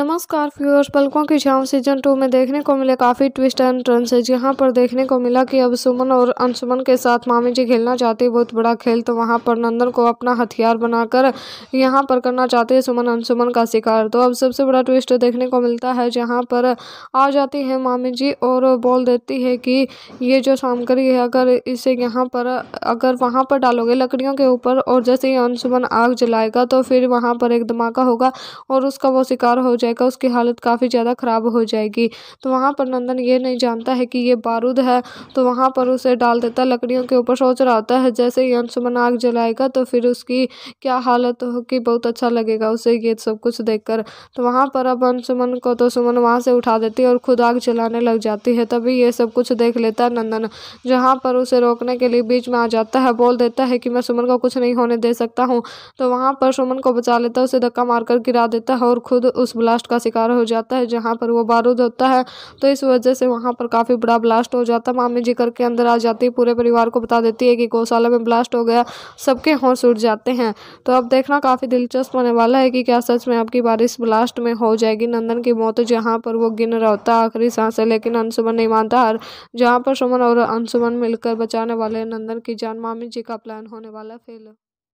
नमस्कार फ्यूअर्स पलकों की छाव सीजन टू में देखने को मिले काफ़ी ट्विस्ट एंड ट्रंस है जहाँ पर देखने को मिला कि अब सुमन और अनसुमन के साथ मामी जी खेलना चाहती है बहुत बड़ा खेल तो वहाँ पर नंदन को अपना हथियार बनाकर यहाँ पर करना चाहती है सुमन अनसुमन का शिकार तो अब सबसे बड़ा ट्विस्ट देखने को मिलता है जहाँ पर आ जाती है मामी जी और बोल देती है कि ये जो सामग्री है अगर इसे यहाँ पर अगर वहाँ पर डालोगे लकड़ियों के ऊपर और जैसे ही अनसुमन आग जलाएगा तो फिर वहाँ पर एक धमाका होगा और उसका वो शिकार हो जाएगा जाएगा उसकी हालत काफ़ी ज़्यादा ख़राब हो जाएगी तो वहाँ पर नंदन ये नहीं जानता है कि ये बारूद है तो वहाँ पर उसे डाल देता लकड़ियों के ऊपर सोच रहा होता है जैसे ही अंशुमन आग जलाएगा तो फिर उसकी क्या हालत होगी बहुत अच्छा लगेगा उसे ये सब कुछ देखकर तो वहाँ पर अब अंशुमन को तो सुमन वहाँ से उठा देती है और खुद आग जलाने लग जाती है तभी ये सब कुछ देख लेता है नंदन जहाँ पर उसे रोकने के लिए बीच में आ जाता है बोल देता है कि मैं सुमन को कुछ नहीं होने दे सकता हूँ तो वहाँ पर सुमन को बचा लेता है उसे धक्का मारकर गिरा देता है और खुद उस ब्लास्ट ब्लास्ट का शिकार हो जाता है जहाँ पर वो बारूद होता है तो इस वजह से वहाँ पर काफ़ी बड़ा ब्लास्ट हो जाता है मामी जी घर के अंदर आ जाती है पूरे परिवार को बता देती है कि गौशाला में ब्लास्ट हो गया सबके होश उड़ जाते हैं तो अब देखना काफ़ी दिलचस्प होने वाला है कि क्या सच में आपकी बारिश ब्लास्ट में हो जाएगी नंदन की मौत जहाँ पर वो गिन रहा होता आखिरी सांस है लेकिन अंशुमन नहीं मानता हर जहाँ पर सुमन और अंशुमन मिलकर बचाने वाले नंदन की जान मामी जी का प्लान होने वाला फेल